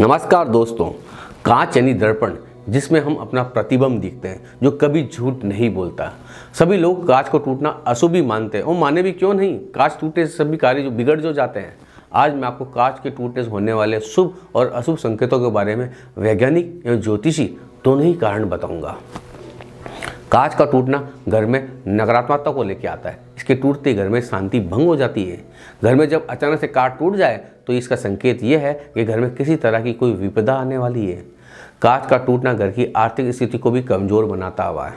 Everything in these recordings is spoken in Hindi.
नमस्कार दोस्तों कांच यानी दर्पण जिसमें हम अपना प्रतिबंध देखते हैं जो कभी झूठ नहीं बोलता सभी लोग कांच को टूटना अशुभ ही मानते हैं और माने भी क्यों नहीं कांच टूटे से सभी कार्य जो बिगड़ जो जाते हैं आज मैं आपको कांच के टूटने से होने वाले शुभ और अशुभ संकेतों के बारे में वैज्ञानिक एवं ज्योतिषी दोनों ही कारण बताऊंगा कांच का टूटना घर में नकारात्मकता को लेकर आता है इसके टूटते घर में शांति भंग हो जाती है घर में जब अचानक से कांच टूट जाए तो इसका संकेत यह है कि घर में किसी तरह की कोई विपदा आने वाली है कांच का टूटना घर की आर्थिक स्थिति को भी कमजोर बनाता हुआ है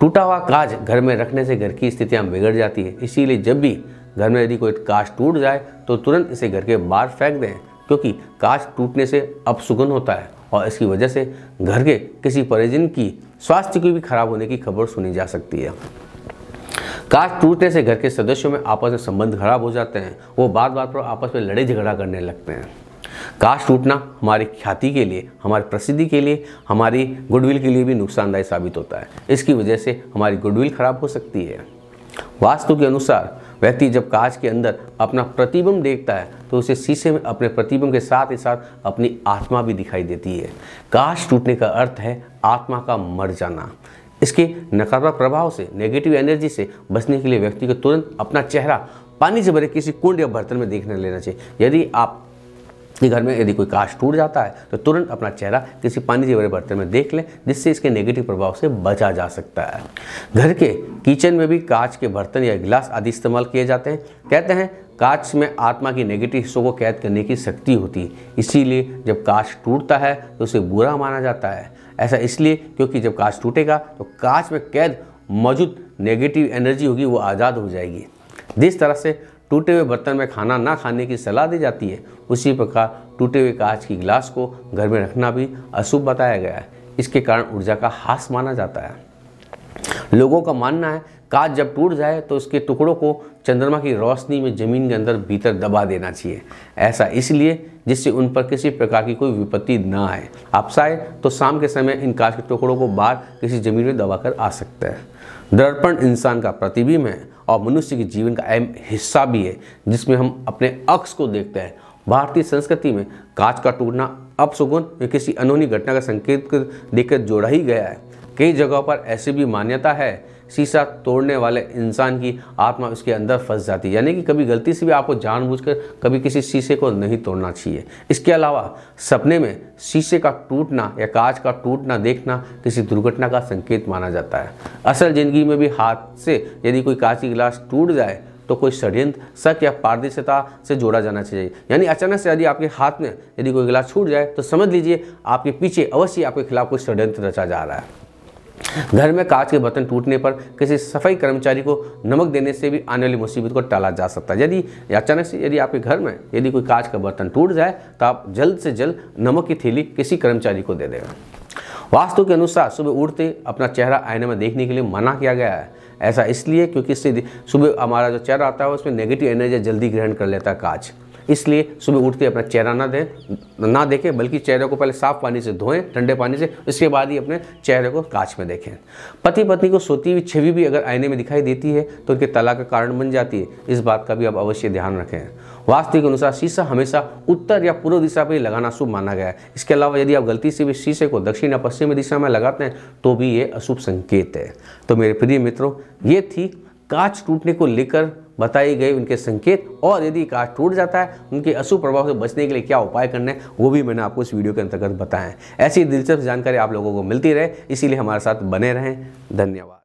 टूटा हुआ कांच घर में रखने से घर की स्थितियाँ बिगड़ जाती है इसीलिए जब भी घर में यदि कोई कांच टूट जाए तो तुरंत इसे घर के बाहर फेंक दें क्योंकि कांच टूटने से अपसुगन होता है और इसकी वजह से घर के किसी परिजन की स्वास्थ्य की भी खराब होने की खबर सुनी जा सकती है कांच टूटने से घर के सदस्यों में आपस में संबंध खराब हो जाते हैं वो बार बार पर आपस में लड़े झगड़ा करने लगते हैं कांच टूटना हमारी ख्याति के लिए हमारी प्रसिद्धि के लिए हमारी गुडविल के लिए भी नुकसानदायक साबित होता है इसकी वजह से हमारी गुडविल खराब हो सकती है वास्तु के अनुसार व्यक्ति जब कांच के अंदर अपना प्रतिबिंब देखता है तो उसे शीशे में अपने प्रतिबिंब के साथ ही साथ अपनी आत्मा भी दिखाई देती है कांच टूटने का अर्थ है आत्मा का मर जाना इसके नकारात्मक प्रभाव से नेगेटिव एनर्जी से बचने के लिए व्यक्ति को तुरंत अपना चेहरा पानी से भरे किसी कुंड या बर्तन में देखने लेना चाहिए यदि आप कि घर में यदि कोई काश टूट जाता है तो तुरंत अपना चेहरा किसी पानी से भरे बर्तन में देख लें जिससे इसके नेगेटिव प्रभाव से बचा जा सकता है घर के किचन में भी कांच के बर्तन या गिलास आदि इस्तेमाल किए जाते हैं कहते हैं कांच में आत्मा की नेगेटिव हिस्सों को कैद करने की शक्ति होती है इसीलिए जब कांच टूटता है तो उसे बुरा माना जाता है ऐसा इसलिए क्योंकि जब कांच टूटेगा तो कांच में कैद मौजूद नेगेटिव एनर्जी होगी वो आज़ाद हो जाएगी जिस तरह से टूटे हुए बर्तन में खाना ना खाने की सलाह दी जाती है उसी प्रकार टूटे हुए कांच की गिलास को घर में रखना भी अशुभ बताया गया है इसके कारण ऊर्जा का हास माना जाता है लोगों का मानना है कांच जब टूट जाए तो उसके टुकड़ों को चंद्रमा की रोशनी में ज़मीन के अंदर भीतर दबा देना चाहिए ऐसा इसलिए जिससे उन पर किसी प्रकार की कोई विपत्ति ना आए आपसाए तो शाम के समय इन कांच के टुकड़ों को बाहर किसी ज़मीन में दबा कर आ सकता है दर्पण इंसान का प्रतिबिंब है और मनुष्य के जीवन का अहम हिस्सा भी है जिसमें हम अपने अक्स को देखते हैं भारतीय संस्कृति में कांच का टूटना अपशगुन में किसी अनहोनी घटना का संकेत देकर जोड़ा ही गया है कई जगहों पर ऐसी भी मान्यता है शीशा तोड़ने वाले इंसान की आत्मा उसके अंदर फंस जाती है यानी कि कभी गलती से भी आपको जानबूझकर कभी किसी शीशे को नहीं तोड़ना चाहिए इसके अलावा सपने में शीशे का टूटना या कांच का टूटना देखना किसी दुर्घटना का संकेत माना जाता है असल ज़िंदगी में भी हाथ से यदि कोई कांच की गिलास टूट जाए तो कोई षड्यंत्र शक या पारदर्शिता से जोड़ा जाना चाहिए यानी अचानक से यदि आपके हाथ में यदि कोई गिलास छूट जाए तो समझ लीजिए आपके पीछे अवश्य आपके खिलाफ कोई षड्यंत्र रचा जा रहा है घर में कांच के बर्तन टूटने पर किसी सफाई कर्मचारी को नमक देने से भी आने वाली मुसीबत को टाला जा सकता है यदि अचानक से यदि आपके घर में यदि कोई कांच का बर्तन टूट जाए तो आप जल्द से जल्द नमक की थैली किसी कर्मचारी को दे देगा वास्तु के अनुसार सुबह उठते अपना चेहरा आईने में देखने के लिए मना किया गया है ऐसा इसलिए क्योंकि इससे सुबह हमारा जो चेहरा आता है उसमें नेगेटिव एनर्जी जल्दी ग्रहण कर लेता है कांच इसलिए सुबह उठते अपना चेहरा ना दें ना देखें बल्कि चेहरे को पहले साफ पानी से धोएं ठंडे पानी से इसके बाद ही अपने चेहरे को कांच में देखें पति पत्नी को सोती हुई छवि भी अगर आईने में दिखाई देती है तो उनके तलाक का कारण बन जाती है इस बात का भी आप अवश्य ध्यान रखें वास्तविक के अनुसार शीशा हमेशा उत्तर या पूर्व दिशा पर लगाना शुभ माना गया है इसके अलावा यदि आप गलती से भी शीशे को दक्षिण या पश्चिमी दिशा में लगाते हैं तो भी ये अशुभ संकेत है तो मेरे प्रिय मित्रों ये थी कांच टूटने को लेकर बताए गए उनके संकेत और यदि काज टूट जाता है उनके अशुभ प्रभाव से बचने के लिए क्या उपाय करने हैं वो भी मैंने आपको इस वीडियो के अंतर्गत बताया ऐसी दिलचस्प जानकारी आप लोगों को मिलती रहे इसीलिए हमारे साथ बने रहें धन्यवाद